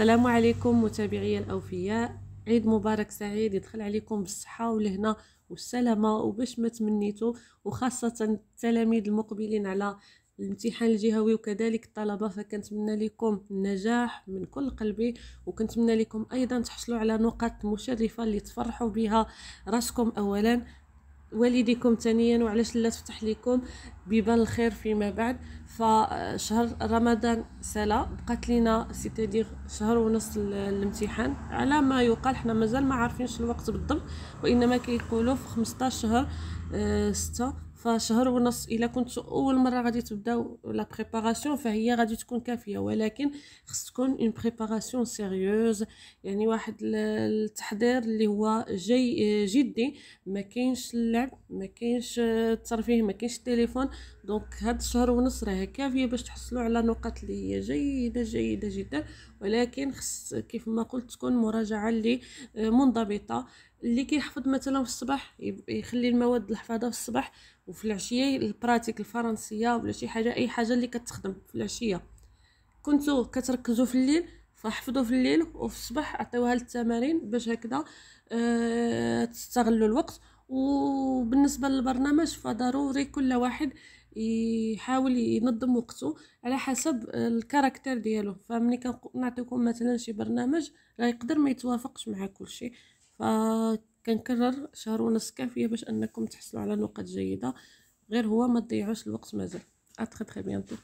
السلام عليكم متابعي الاوفياء عيد مبارك سعيد يدخل عليكم بالصحه والهنا والسلامه وباش ما تمنيتو وخاصه التلاميذ المقبلين على الامتحان الجهوي وكذلك الطلبه فكنتمنى لكم النجاح من كل قلبي وكنتمنى لكم ايضا تحصلوا على نقاط مشرفه اللي تفرحوا بها راسكم اولا والديكم ثانيا وعلاش لا تفتح لكم بيبان الخير فيما بعد فشهر رمضان سلا بقات لينا سيتادير شهر ونص الامتحان على ما يقال حنا مازال ما عارفينش الوقت بالضبط وانما كيقولوا في 15 شهر 6 آه، فشهر ونص الا كنت اول مره غادي تبداو لا بريباراسيون فهي غادي تكون كافيه ولكن خص تكون اون بريباراسيون سيريوز يعني واحد التحضير اللي هو جي جدي ما كاينش اللعب ما كاينش الترفيه ما كاينش التليفون دونك هاد الشهر ونص راه كافيه باش تحصلوا على نقاط اللي هي جيده جيده جدا ولكن خص كيف ما قلت تكون مراجعه اللي آه، منضبطه اللي كيحفظ مثلا في الصباح يخلي المواد الحفاظه في الصباح وفي العشيه البراتيك الفرنسيه ولا شي حاجه اي حاجه اللي كتخدم في العشيه كنتو كتركزوا في الليل فحفظوا في الليل وفي الصباح عطيوها للتمارين باش هكذا أه تستغلوا الوقت وبالنسبه للبرنامج فضروري كل واحد يحاول ينظم وقته على حسب الكاركتر ديالو فملي كنعطيكم مثلا شي برنامج راه يقدر ما يتوافقش مع كل شيء ف كنكرر شهر ونص كافيه باش انكم تحصلوا على نقط جيده غير هو ما تضيعوش الوقت مازال ا تري تري بيانتو